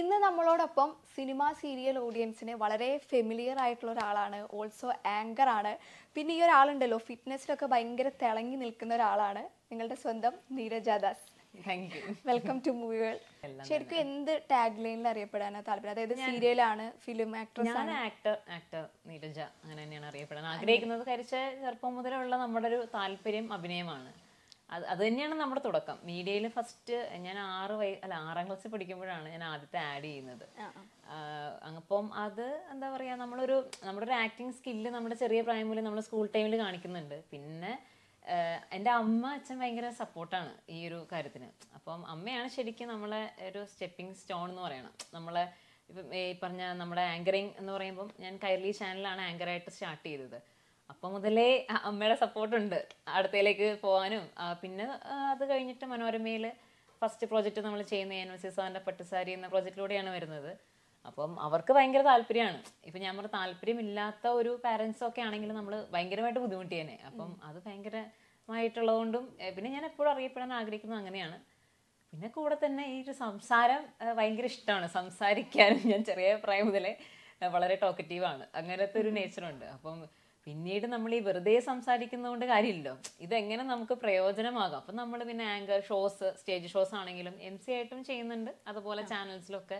ഇന്ന് നമ്മളോടൊപ്പം cinema serial ഓഡിയൻസിന് വളരെ ഫെമിലിയർ ആയിട്ടുള്ള ഒരാളാണ് ഓൾസോ ആങ്കർ ആണ് പിന്നെ ഈ ഒരാളുണ്ടല്ലോ ഫിറ്റ്നസിലൊക്കെ ഭയങ്കര തിളങ്ങി നിൽക്കുന്ന ഒരാളാണ് നിങ്ങളുടെ സ്വന്തം നീരജ ദാസ് വെൽക്കം ടു മൂവികൾ ശരിക്കും എന്ത് ടാഗ് ലൈനിൽ അറിയപ്പെടാനാണ് താല്പര്യം അതായത് സീരിയലാണ് ഫിലിം ആക്ട്രസ് ആണ് ആക്ടർ ആക്ടർ നീരജ അങ്ങനെ തന്നെയാണ് അറിയപ്പെടാൻ ആഗ്രഹിക്കുന്നത് കരിച്ച ചെറുപ്പം മുതലുള്ള നമ്മുടെ ഒരു താല്പര്യം അഭിനയമാണ് അത് അത് തന്നെയാണ് നമ്മുടെ തുടക്കം മീഡിയയിൽ ഫസ്റ്റ് ഞാൻ ആറ് വയ അല്ല ആറാം ക്ലാസ്സിൽ പഠിക്കുമ്പോഴാണ് ഞാൻ ആദ്യത്തെ ആഡ് ചെയ്യുന്നത് അപ്പം അത് എന്താ പറയുക നമ്മളൊരു നമ്മുടെ ഒരു ആക്ടിങ് സ്കില്ല് നമ്മുടെ ചെറിയ പ്രായം മുതൽ നമ്മൾ സ്കൂൾ ടൈമിൽ കാണിക്കുന്നുണ്ട് പിന്നെ എൻ്റെ അമ്മ അച്ഛൻ ഭയങ്കര സപ്പോർട്ടാണ് ഈ ഒരു കാര്യത്തിന് അപ്പം അമ്മയാണ് ശരിക്കും നമ്മളെ ഒരു സ്റ്റെപ്പിംഗ് സ്റ്റോൺ എന്ന് പറയണം നമ്മളെ ഇപ്പം ഈ പറഞ്ഞ നമ്മുടെ ആങ്കറിങ് എന്ന് പറയുമ്പം ഞാൻ കൈരളി ചാനലാണ് ആങ്കറായിട്ട് സ്റ്റാർട്ട് ചെയ്തത് അപ്പം മുതലേ അമ്മയുടെ ഉണ്ട് അടുത്തയിലേക്ക് പോകാനും പിന്നെ അത് കഴിഞ്ഞിട്ട് മനോരമയിൽ ഫസ്റ്റ് പ്രോജക്റ്റ് നമ്മൾ ചെയ്യുന്ന എൻ എസ് സാറിൻ്റെ പട്ടുസാരി എന്ന പ്രോജക്റ്റിലൂടെയാണ് വരുന്നത് അപ്പം അവർക്ക് ഭയങ്കര താല്പര്യമാണ് ഇപ്പം ഞാൻ പറഞ്ഞ താല്പര്യമില്ലാത്ത ഒരു പാരന്റ്സ് ഒക്കെ ആണെങ്കിൽ നമ്മൾ ഭയങ്കരമായിട്ട് ബുദ്ധിമുട്ടിയേനെ അപ്പം അത് ഭയങ്കരമായിട്ടുള്ളതുകൊണ്ടും പിന്നെ ഞാൻ എപ്പോഴും അറിയപ്പെടാൻ ആഗ്രഹിക്കുന്നത് അങ്ങനെയാണ് പിന്നെ കൂടെ തന്നെ ഈ ഒരു സംസാരം ഭയങ്കര ഇഷ്ടമാണ് സംസാരിക്കാനും ഞാൻ ചെറിയ പ്രായം മുതലേ വളരെ ടോക്കറ്റീവാണ് അങ്ങനത്തെ ഒരു നേച്ചറുണ്ട് അപ്പം പിന്നീട് നമ്മൾ ഈ വെറുതെ സംസാരിക്കുന്നതുകൊണ്ട് കാര്യമില്ലല്ലോ ഇതെങ്ങനെ നമുക്ക് പ്രയോജനമാകും അപ്പം നമ്മൾ പിന്നെ ആങ്കർ ഷോസ് സ്റ്റേജ് ഷോസ് ആണെങ്കിലും എം സി ആയിട്ടും ചെയ്യുന്നുണ്ട് അതുപോലെ ചാനൽസിലൊക്കെ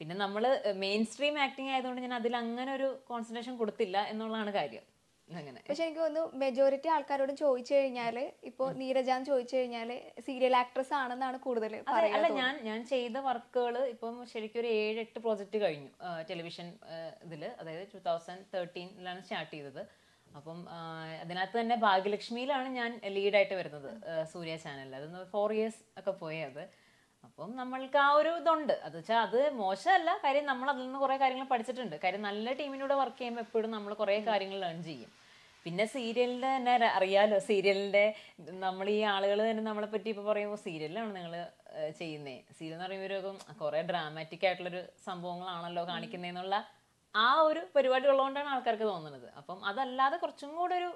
പിന്നെ നമ്മൾ മെയിൻ സ്ട്രീം ആക്ടിങ് ആയതുകൊണ്ട് ഞാൻ അതിൽ അങ്ങനെ ഒരു കോൺസെൻട്രേഷൻ കൊടുത്തില്ല എന്നുള്ളതാണ് കാര്യം പക്ഷെ എനിക്ക് തോന്നുന്നു മെജോറിറ്റി ആൾക്കാരോട് ചോദിച്ചു കഴിഞ്ഞാല് ഇപ്പൊ നീരജാന്ന് ചോദിച്ചു കഴിഞ്ഞാല് സീരിയൽ ആക്ട്രസ് ആണെന്നാണ് കൂടുതൽ അല്ല ഞാൻ ഞാൻ ചെയ്ത വർക്കുകൾ ഇപ്പം ശരിക്കും ഒരു ഏഴ് എട്ട് പ്രോജക്റ്റ് കഴിഞ്ഞു ടെലിവിഷൻ ഇതില് അതായത് ടൂ തൗസൻഡ് തേർട്ടീനിലാണ് സ്റ്റാർട്ട് ചെയ്തത് അപ്പം അതിനകത്ത് തന്നെ ഭാഗ്യലക്ഷ്മിയിലാണ് ഞാൻ ലീഡായിട്ട് വരുന്നത് സൂര്യ ചാനലിൽ അതൊന്ന് ഫോർ ഇയേഴ്സ് ഒക്കെ പോയത് അപ്പം നമ്മൾക്ക് ആ ഒരു ഇതുണ്ട് അത് വെച്ചാൽ അത് മോശമല്ല കാര്യം നമ്മൾ അതിൽ നിന്ന് കുറേ കാര്യങ്ങൾ പഠിച്ചിട്ടുണ്ട് കാര്യം നല്ല ടീമിനൂടെ വർക്ക് ചെയ്യുമ്പോൾ എപ്പോഴും നമ്മൾ കുറേ കാര്യങ്ങൾ ലേൺ ചെയ്യും പിന്നെ സീരിയലിൻ്റെ തന്നെ അറിയാലോ സീരിയലിൻ്റെ നമ്മൾ ഈ ആളുകൾ തന്നെ നമ്മളെ പറ്റി ഇപ്പോൾ പറയുമ്പോൾ സീരിയലാണ് നിങ്ങൾ ചെയ്യുന്നത് സീരിയൽ എന്ന് പറയുമ്പോൾ കുറേ ഡ്രാമാറ്റിക് ആയിട്ടുള്ളൊരു സംഭവങ്ങളാണല്ലോ കാണിക്കുന്നതെന്നുള്ള ആ ഒരു പരിപാടി ഉള്ളതുകൊണ്ടാണ് ആൾക്കാർക്ക് തോന്നുന്നത് അപ്പം അതല്ലാതെ കുറച്ചും കൂടെ ഒരു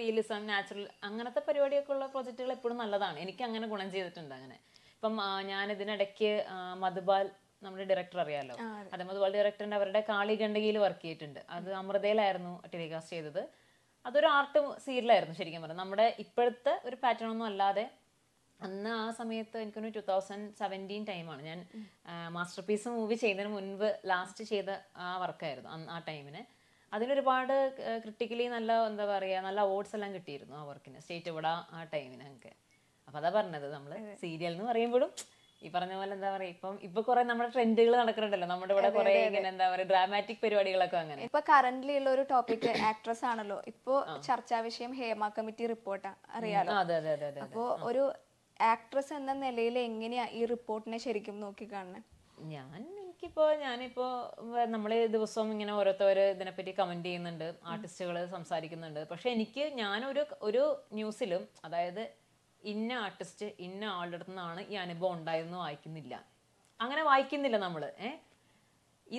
റിയലിസം നാച്ചുറൽ അങ്ങനത്തെ പരിപാടിയൊക്കെ ഉള്ള പ്രോജക്റ്റുകൾ എപ്പോഴും നല്ലതാണ് എനിക്ക് അങ്ങനെ ഗുണം ചെയ്തിട്ടുണ്ട് അങ്ങനെ ഇപ്പം ഞാൻ ഇതിനിടയ്ക്ക് മധുബാൽ നമ്മുടെ ഡയറക്ടർ അറിയാലോ അതെ മധുബാൽ ഡയറക്ടറിന്റെ അവരുടെ കാളി ഗണ്ഡകിയിൽ വർക്ക് ചെയ്തിട്ടുണ്ട് അത് അമൃതയിലായിരുന്നു ടെലികാസ്റ്റ് ചെയ്തത് അതൊരു ആർട്ട് സീരിയലായിരുന്നു ശരിക്കും പറഞ്ഞത് നമ്മുടെ ഇപ്പോഴത്തെ ഒരു പാറ്റേൺ ഒന്നും അല്ലാതെ അന്ന് ആ സമയത്ത് എനിക്കൊരു ടു തൗസൻഡ് സെവൻറ്റീൻ ടൈമാണ് ഞാൻ മാസ്റ്റർ പീസ് മൂവി ചെയ്യുന്നതിന് മുൻപ് ലാസ്റ്റ് ചെയ്ത ആ വർക്കായിരുന്നു അന്ന് ആ ടൈമിന് അതിനൊരുപാട് ക്രിട്ടിക്കലി നല്ല എന്താ പറയുക നല്ല അവാർഡ്സ് എല്ലാം കിട്ടിയിരുന്നു ആ വർക്കിന് സ്റ്റേറ്റ് അവാർഡ് ആ ടൈമിനൊക്കെ അപ്പൊ അതാ പറഞ്ഞത് നമ്മൾ സീരിയൽ എന്ന് പറയുമ്പോഴും ഈ പറഞ്ഞ പോലെ എന്താ പറയാ ഇപ്പം ഇപ്പൊ കൊറേ നമ്മുടെ ട്രെൻഡുകൾ നടക്കുന്നുണ്ടല്ലോ നമ്മുടെ ഇവിടെ കൊറേ ഇങ്ങനെ എന്താ പറയാ ഡ്രാമാറ്റിക് പരിപാടികളൊക്കെ അങ്ങനെ ഇപ്പൊ കറന്റ്ലി ഉള്ള ഒരു ടോപ്പിക് ആക്ട്രസ് ആണല്ലോ ഇപ്പോ ചർച്ചാ വിഷയം ഹേമ കമ്മിറ്റി റിപ്പോർട്ടാ അറിയാലോ അപ്പോ ഒരു ആക്ട്രസ് എന്ന നിലയിൽ എങ്ങനെയാ ഈ റിപ്പോർട്ടിനെ ശരിക്കും നോക്കിക്കാണുന്നത് ഞാൻ എനിക്കിപ്പോ ഞാനിപ്പോ നമ്മള് ദിവസവും ഇങ്ങനെ ഓരോരുത്തര് ഇതിനെപ്പറ്റി കമന്റ് ചെയ്യുന്നുണ്ട് ആർട്ടിസ്റ്റുകൾ സംസാരിക്കുന്നുണ്ട് പക്ഷെ എനിക്ക് ഞാനൊരു ഒരു ന്യൂസിലും അതായത് ഇന്ന ആർട്ടിസ്റ്റ് ഇന്ന ആളുടെ അടുത്തു നിന്നാണ് ഈ അനുഭവം ഉണ്ടായതെന്ന് വായിക്കുന്നില്ല അങ്ങനെ വായിക്കുന്നില്ല നമ്മൾ ഏ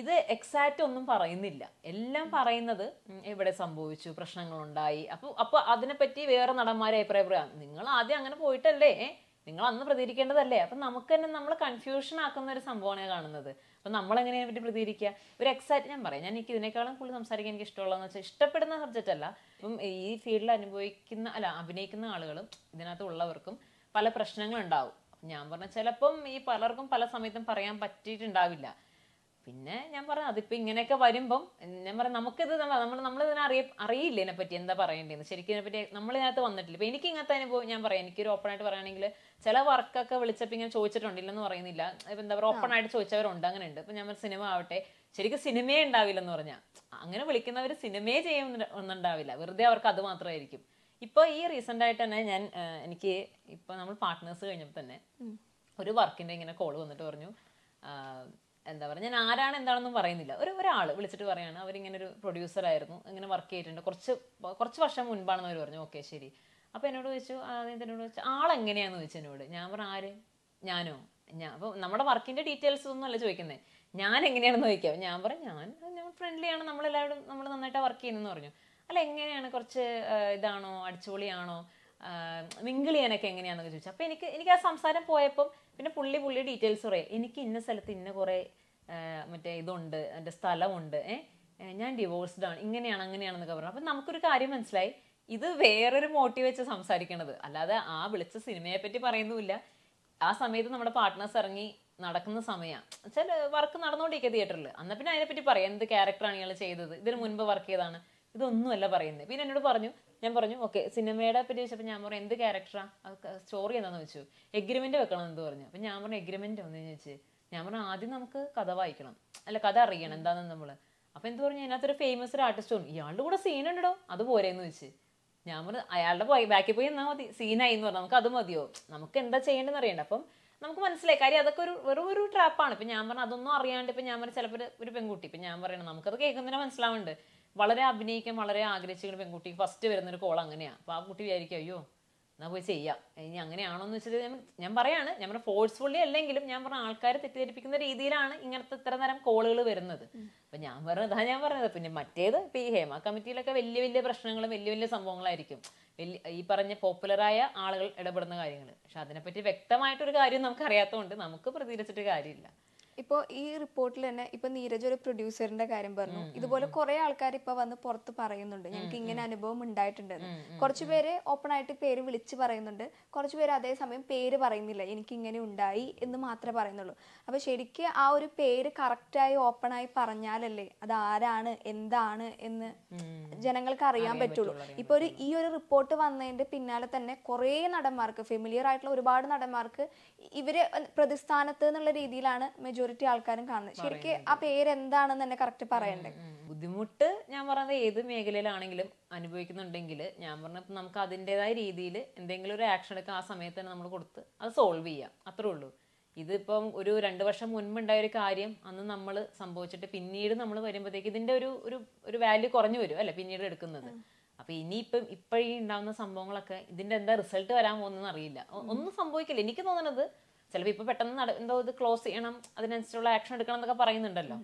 ഇത് എക്സാക്റ്റ് ഒന്നും പറയുന്നില്ല എല്ലാം പറയുന്നത് ഇവിടെ സംഭവിച്ചു പ്രശ്നങ്ങളുണ്ടായി അപ്പോൾ അപ്പോൾ അതിനെപ്പറ്റി വേറെ നടന്മാരെ പറയാം നിങ്ങൾ ആദ്യം അങ്ങനെ പോയിട്ടല്ലേ നിങ്ങൾ അന്ന് പ്രതികരിക്കേണ്ടതല്ലേ അപ്പം നമുക്ക് തന്നെ നമ്മൾ കൺഫ്യൂഷൻ ആക്കുന്ന ഒരു സംഭവമാണ് കാണുന്നത് അപ്പം നമ്മൾ എങ്ങനെയാണ് പറ്റി പ്രതികരിക്കുക ഒരു എക്സൈറ്റ് ഞാൻ പറയാം ഞാൻ എനിക്ക് ഇതിനേക്കാളും കൂടുതൽ സംസാരിക്കാൻ എനിക്ക് ഇഷ്ടമുള്ളതെന്ന് വെച്ചാൽ ഇഷ്ടപ്പെടുന്ന സബ്ജക്റ്റ് അല്ല ഇപ്പം ഈ ഫീൽഡിൽ അനുഭവിക്കുന്ന അല്ല അഭിനയിക്കുന്ന ആളുകളും ഇതിനകത്ത് ഉള്ളവർക്കും പല പ്രശ്നങ്ങളുണ്ടാവും ഞാൻ പറഞ്ഞ ചിലപ്പം ഈ പലർക്കും പല സമയത്തും പറയാൻ പറ്റിയിട്ടുണ്ടാവില്ല പിന്നെ ഞാൻ പറഞ്ഞു അതിപ്പോ ഇങ്ങനെയൊക്കെ വരുമ്പം ഞാൻ പറഞ്ഞു നമുക്കിത് നമ്മൾ നമ്മൾ ഇതിനെ അറിയ അറിയില്ല പറ്റി എന്താ പറയേണ്ടതെന്ന് ശരിക്കും പറ്റി നമ്മൾ ഇതിനകത്ത് വന്നിട്ടില്ല ഇപ്പൊ എനിക്ക് ഇങ്ങനത്തെ അനുഭവം ഞാൻ പറയാം എനിക്കൊരു ആയിട്ട് പറയുകയാണെങ്കിൽ ചില വർക്കൊക്കെ വിളിച്ചപ്പോൾ ഇങ്ങനെ ചോദിച്ചിട്ടുണ്ട് ഇല്ലെന്ന് പറയുന്നില്ല ഇപ്പം എന്താ പറയുക ആയിട്ട് ചോദിച്ചവരുണ്ട് അങ്ങനെ ഉണ്ട് ഇപ്പൊ ഞാൻ സിനിമ ആവട്ടെ ശരിക്കും സിനിമയെ ഉണ്ടാവില്ലെന്ന് പറഞ്ഞാൽ അങ്ങനെ വിളിക്കുന്നവർ സിനിമയെ ചെയ്യുന്നുണ്ടാവില്ല വെറുതെ അവർക്ക് അത് മാത്രമായിരിക്കും ഇപ്പൊ ഈ റീസെന്റ് ആയിട്ട് തന്നെ ഞാൻ എനിക്ക് ഇപ്പൊ നമ്മൾ പാർട്ട്നേഴ്സ് കഴിഞ്ഞപ്പോൾ തന്നെ ഒരു വർക്കിന്റെ ഇങ്ങനെ കോൾ വന്നിട്ട് പറഞ്ഞു എന്താ പറയുക ഞാൻ ആരാണ് എന്താണെന്നും പറയുന്നില്ല ഒരു ഒരാൾ വിളിച്ചിട്ട് പറയാണ് അവരിങ്ങനെ ഒരു പ്രൊഡ്യൂസറായിരുന്നു ഇങ്ങനെ വർക്ക് ചെയ്തിട്ടുണ്ട് കുറച്ച് കുറച്ച് വർഷം മുൻപാണെന്ന് അവർ പറഞ്ഞു ഓക്കെ ശരി അപ്പോൾ എന്നോട് ചോദിച്ചു ആദ്യത്തെ എന്നോട് ചോദിച്ചു ആളെങ്ങനെയാണെന്ന് ചോദിച്ചു എന്നോട് ഞാൻ പറഞ്ഞു ആര് ഞാനോ ഞാൻ അപ്പോൾ നമ്മുടെ വർക്കിൻ്റെ ഡീറ്റെയിൽസ് ഒന്നും അല്ല ചോദിക്കുന്നത് ഞാൻ എങ്ങനെയാണെന്ന് ചോദിക്കാം ഞാൻ പറഞ്ഞു ഞാൻ ഞാൻ ഫ്രണ്ട്ലിയാണ് നമ്മളെല്ലാവരും നമ്മൾ നന്നായിട്ട് വർക്ക് ചെയ്യുന്നതെന്ന് പറഞ്ഞു അല്ല എങ്ങനെയാണ് കുറച്ച് ഇതാണോ അടിച്ചുപൊളിയാണോ മിങ്കിൾ ചെയ്യാനൊക്കെ എങ്ങനെയാണെന്നൊക്കെ ചോദിച്ചു അപ്പോൾ എനിക്ക് എനിക്ക് ആ സംസാരം പോയപ്പം പിന്നെ പുള്ളി പുള്ളി ഡീറ്റെയിൽസ് പറയും എനിക്ക് ഇന്ന സ്ഥലത്ത് ഇന്ന കുറേ മറ്റേ ഇതുണ്ട് എൻ്റെ സ്ഥലമുണ്ട് ഞാൻ ഡിവോഴ്സ്ഡ് ആണ് ഇങ്ങനെയാണ് അങ്ങനെയാണെന്നൊക്കെ പറഞ്ഞു അപ്പം നമുക്കൊരു കാര്യം മനസ്സിലായി ഇത് വേറൊരു മോട്ടീവ് വെച്ച് സംസാരിക്കണത് അല്ലാതെ ആ വിളിച്ച സിനിമയെ പറ്റി പറയുന്നുമില്ല ആ സമയത്ത് നമ്മുടെ പാർട്ട്നേഴ്സ് ഇറങ്ങി നടക്കുന്ന സമയമാണ് വെച്ചാൽ വർക്ക് നടന്നുകൊണ്ടിരിക്കുക തിയേറ്ററിൽ അന്ന പിന്നെ അതിനെപ്പറ്റി പറയാം എന്ത് ക്യാരക്ടറാണ് ഇയാൾ ചെയ്തത് ഇതിന് മുൻപ് വർക്ക് ചെയ്താണ് ഇതൊന്നുമല്ല പറയുന്നത് പിന്നെ എന്നോട് പറഞ്ഞു ഞാൻ പറഞ്ഞു ഓക്കെ സിനിമയുടെ പറ്റി ചോദിച്ചപ്പോൾ ഞാൻ പറഞ്ഞു എന്ത് ക്യാരക്ടറാ സ്റ്റോറി എന്താണെന്ന് വെച്ചു എഗ്രിമെന്റ് വെക്കണം എന്ന് പറഞ്ഞു അപ്പം ഞാൻ പറഞ്ഞു എഗ്രിമെന്റ് ഒന്ന് ചോദിച്ചു ഞാൻ പറഞ്ഞു ആദ്യം നമുക്ക് കഥ വായിക്കണം അല്ല കഥ അറിയണം എന്താണെന്ന് നമ്മൾ അപ്പം എന്ത് പറഞ്ഞു അതിനകത്തൊരു ഫേമസ് ഒരു ആർട്ടിസ്റ്റ് ഉണ്ട് ഇയാളുടെ കൂടെ സീൻ ഉണ്ടോ അത് പോരെയെന്ന് വെച്ച് ഞാൻ പറഞ്ഞു അയാളുടെ പോയി ബാക്കിൽ പോയി എന്നാൽ മതി സീനായി എന്ന് പറഞ്ഞു നമുക്ക് അത് മതിയോ നമുക്ക് എന്താ ചെയ്യേണ്ടതെന്ന് അറിയണ്ട അപ്പം നമുക്ക് മനസ്സിലായി കാര്യം അതൊക്കെ ഒരു വെറും ഒരു ട്രാപ്പാണ് ഇപ്പം ഞാൻ പറഞ്ഞു അതൊന്നും അറിയാണ്ട് ഇപ്പം ഞാൻ പറഞ്ഞു ചിലപ്പോൾ ഒരു പെൺകുട്ടി ഇപ്പം ഞാൻ പറയണം നമുക്കത് കേൾക്കുന്നതിനെ മനസ്സിലാവുന്നുണ്ട് വളരെ അഭിനയിക്കാൻ വളരെ ആഗ്രഹിച്ചിരിക്കുന്ന പെൺകുട്ടി ഫസ്റ്റ് വരുന്നൊരു കോൾ അങ്ങനെയാണ് അപ്പോൾ ആ കുട്ടി വിചാരിക്കും അയ്യോ എന്നാൽ പോയി ചെയ്യാം ഇനി അങ്ങനെയാണോ എന്ന് ഞാൻ പറയാണ് ഞാൻ പറഞ്ഞ ഫോഴ്സ്ഫുള്ളി അല്ലെങ്കിലും ഞാൻ പറഞ്ഞ ആൾക്കാരെ തെറ്റിദ്ധരിപ്പിക്കുന്ന രീതിയിലാണ് ഇങ്ങനത്തെ ഇത്ര നേരം കോളുകൾ വരുന്നത് അപ്പം ഞാൻ പറഞ്ഞത് അതാ ഞാൻ പറഞ്ഞത് പിന്നെ മറ്റേത് ഇപ്പം ഈ ഹേമ കമ്മിറ്റിയിലൊക്കെ വലിയ വലിയ പ്രശ്നങ്ങളും വലിയ വലിയ സംഭവങ്ങളായിരിക്കും വലിയ ഈ പറഞ്ഞ പോപ്പുലറായ ആളുകൾ ഇടപെടുന്ന കാര്യങ്ങൾ പക്ഷെ അതിനെപ്പറ്റി വ്യക്തമായിട്ടൊരു കാര്യം നമുക്ക് അറിയാത്തതുകൊണ്ട് നമുക്ക് പ്രതികരിച്ചിട്ട് കാര്യമില്ല ഇപ്പോ ഈ റിപ്പോർട്ടിൽ തന്നെ ഇപ്പൊ നീരജ് ഒരു പ്രൊഡ്യൂസറിന്റെ കാര്യം പറഞ്ഞു ഇതുപോലെ കുറെ ആൾക്കാർ ഇപ്പൊ വന്ന് പുറത്ത് പറയുന്നുണ്ട് ഞങ്ങൾക്ക് ഇങ്ങനെ അനുഭവം ഉണ്ടായിട്ടുണ്ട് കുറച്ചു ഓപ്പൺ ആയിട്ട് പേര് വിളിച്ച് പറയുന്നുണ്ട് കുറച്ചു അതേസമയം പേര് പറയുന്നില്ല എനിക്ക് ഇങ്ങനെ ഉണ്ടായി എന്ന് മാത്രമേ പറയുന്നുള്ളൂ അപ്പൊ ശരിക്ക് ആ ഒരു പേര് കറക്റ്റായി ഓപ്പൺ ആയി പറഞ്ഞാലല്ലേ അത് ആരാണ് എന്താണ് എന്ന് ജനങ്ങൾക്ക് അറിയാൻ പറ്റുള്ളൂ ഇപ്പൊ ഒരു ഈ ഒരു റിപ്പോർട്ട് വന്നതിന്റെ പിന്നാലെ തന്നെ കുറെ നടന്മാർക്ക് ഫെമിലിയർ ആയിട്ടുള്ള ഒരുപാട് നടന്മാർക്ക് ഇവര് പ്രതിസ്ഥാനത്ത് എന്നുള്ള രീതിയിലാണ് മെജോറിറ്റി മെജോറിറ്റി ആൾക്കാരും കാണുന്നത് ശരിക്കും ആ പേര് എന്താണെന്ന് തന്നെ കറക്റ്റ് പറയണ്ടേ ബുദ്ധിമുട്ട് ഞാൻ പറയുന്നത് ഏത് മേഖലയിലാണെങ്കിലും അനുഭവിക്കുന്നുണ്ടെങ്കിൽ ഞാൻ പറഞ്ഞപ്പോൾ നമുക്ക് അതിൻ്റെതായ രീതിയിൽ എന്തെങ്കിലും ഒരു ആക്ഷൻ എടുക്കാൻ ആ സമയത്ത് തന്നെ നമ്മൾ കൊടുത്ത് അത് സോൾവ് ചെയ്യാം അത്രേ ഉള്ളൂ ഇതിപ്പം ഒരു രണ്ട് വർഷം മുൻപുണ്ടായ ഒരു കാര്യം അന്ന് നമ്മൾ സംഭവിച്ചിട്ട് പിന്നീട് നമ്മൾ വരുമ്പോഴത്തേക്ക് ഇതിൻ്റെ ഒരു ഒരു ഒരു വാല്യൂ കുറഞ്ഞു വരും അല്ലേ പിന്നീട് എടുക്കുന്നത് അപ്പോൾ ഇനിയിപ്പം ഇപ്പോഴീ ഉണ്ടാകുന്ന സംഭവങ്ങളൊക്കെ ഇതിൻ്റെ എന്താ റിസൾട്ട് വരാൻ പോകുന്നതെന്ന് അറിയില്ല ഒന്നും സംഭവിക്കില്ല എനിക്ക് തോന്നുന്നത് ചിലപ്പോൾ ഇപ്പോൾ പെട്ടെന്ന് നട എന്തോ ഇത് ക്ലോസ് ചെയ്യണം അതിനനുസരിച്ചുള്ള ആക്ഷൻ എടുക്കണം എന്നൊക്കെ പറയുന്നുണ്ടല്ലോ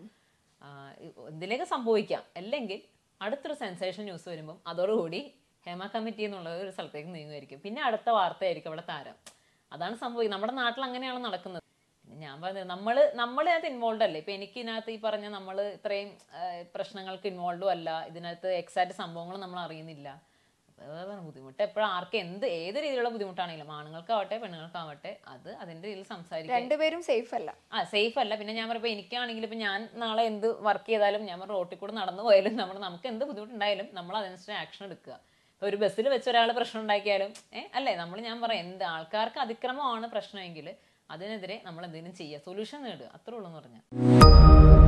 എന്തിലേക്ക് സംഭവിക്കാം അല്ലെങ്കിൽ അടുത്തൊരു സെൻസേഷൻ ന്യൂസ് വരുമ്പം അതോടുകൂടി ഹേമ കമ്മിറ്റി എന്നുള്ള ഒരു സ്ഥലത്തേക്ക് നീങ്ങുമായിരിക്കും പിന്നെ അടുത്ത വാർത്തയായിരിക്കും അവിടെ താരം അതാണ് സംഭവിക്കുന്നത് നമ്മുടെ നാട്ടിൽ അങ്ങനെയാണ് നടക്കുന്നത് ഞാൻ പറഞ്ഞത് നമ്മൾ നമ്മൾ അത് ഇൻവോൾവ് അല്ല ഇപ്പം എനിക്ക് ഇതിനകത്ത് ഈ പറഞ്ഞ നമ്മൾ ഇത്രയും പ്രശ്നങ്ങൾക്ക് ഇൻവോൾവും അല്ല ഇതിനകത്ത് എക്സാക്റ്റ് സംഭവങ്ങൾ നമ്മൾ അറിയുന്നില്ല അതാണ് ബുദ്ധിമുട്ട് എപ്പോഴും ആർക്ക് എന്ത് ഏത് രീതിയിലുള്ള ബുദ്ധിമുട്ടാണെങ്കിലും ആണുങ്ങൾക്കാവട്ടെ പെണ്ണുങ്ങൾക്കാവട്ടെ അത് അതിന്റെ രീതിയിൽ സംസാരിക്കും രണ്ടുപേരും സേഫ് അല്ല ആ സേഫ് അല്ല പിന്നെ ഞാൻ പറയുമ്പോൾ എനിക്കാണെങ്കിൽ ഇപ്പൊ ഞാൻ നാളെ എന്ത് വർക്ക് ചെയ്താലും ഞാൻ റോട്ടിൽ കൂടെ നടന്നു പോയാലും നമ്മൾ നമുക്ക് എന്ത് ബുദ്ധിമുട്ടുണ്ടായാലും നമ്മൾ അതിനനുസരിച്ച് ആക്ഷൻ എടുക്കുക ഒരു ബസ്സിൽ വെച്ച് ഒരാൾ പ്രശ്നം ഉണ്ടാക്കിയാലും ഏ അല്ലേ നമ്മൾ ഞാൻ പറയാം എന്ത് ആൾക്കാർക്ക് അതിക്രമമാണ് പ്രശ്നമെങ്കിൽ അതിനെതിരെ നമ്മൾ എന്തെങ്കിലും ചെയ്യുക സൊല്യൂഷൻ നേടുക അത്രേ ഉള്ളൂ എന്ന് പറഞ്ഞാൽ